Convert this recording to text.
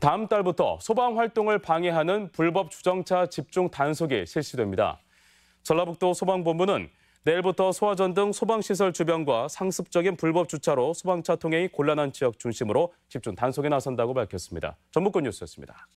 다음 달부터 소방 활동을 방해하는 불법 주정차 집중 단속이 실시됩니다. 전라북도 소방본부는 내일부터 소화전 등 소방시설 주변과 상습적인 불법 주차로 소방차 통행이 곤란한 지역 중심으로 집중 단속에 나선다고 밝혔습니다. 전북권 뉴스였습니다.